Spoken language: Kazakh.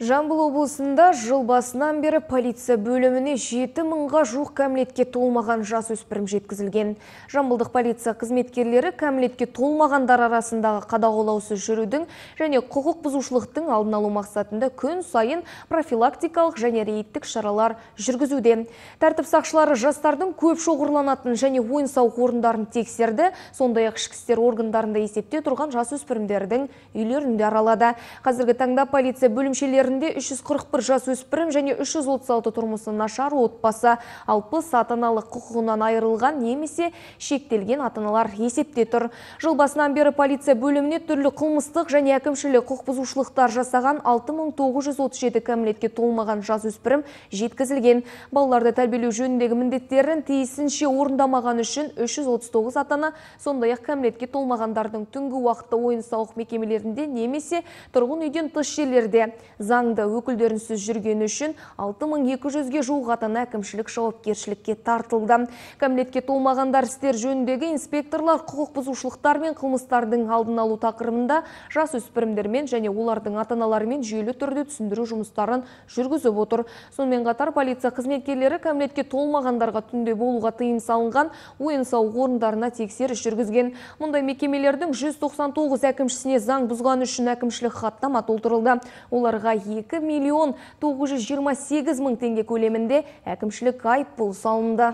Жамбыл облысында жыл басынан бері полиция бөліміне 7 мыңға жуық кәмілетке толмаған жас өспірім жеткізілген. Жамбылдық полиция қызметкерлері кәмілетке толмағандар арасындағы қадағолаусыз жүрудің және құқық бұзушылықтың алдын алу мақсатында күн сайын профилактикалық және рейдтік шаралар жүргізуде. Тәртіп сақшылары жастардың көп шоғырланатын және ойын сауық орындарын тексерді, сондай-ақ ішкі істер органдарында есепте тұрған жас өспірімдердің үйлерінде аралады. Қазіргі таңда полиция бөлімшелері өңірлерінде 341 жас өспірім және 336 тұрмысы нашар отбасы алпыс атаналық құқығынан айырылған немесе шектелген атаналар есепте тұр. Жыл басынан бері полиция бөліміне түрлі қылмыстық және әкімшілік құқық бұзушылықтар жасаған 6937 кәмілетке толмаған жас өспірім жеткізілген. Балаларды тәрбиелеу жөніндегі міндеттерін тиісінше орындамаған үшін 339 атана сондай-ақ кәмілетке толмағандардың түнгі уақытта ойын-сауық мекемелерінде немесе тұрғын үйден тыс жерлерде заңды өкілдерінсіз жүргені үшін 6200-ге жуық атана әкімшілік жауапкершілікке тартылды. Кәмелетке толмағандар істер жөндегі инспекторлар құқық бұзушылықтар мен қылмыстардың алдын алу тақырыбында жас өспірімдермен және олардың ата-аналарымен жүйелі түрде түсіндіру жұмыстарын жүргізіп отыр. Сонымен қатар полиция қызметкерлері кәмелетке толмағандарға түнде болуға тыйым салынған ойын сауық орындарына тексеріс жүргізген. Мұндай мекемелердің 199 әкімшісіне заң бұзғаны үшін әкімшілік хаттама толтырылды. Оларға 2 миллион 928 мың теңге көлемінде әкімшілік айыппұл салынды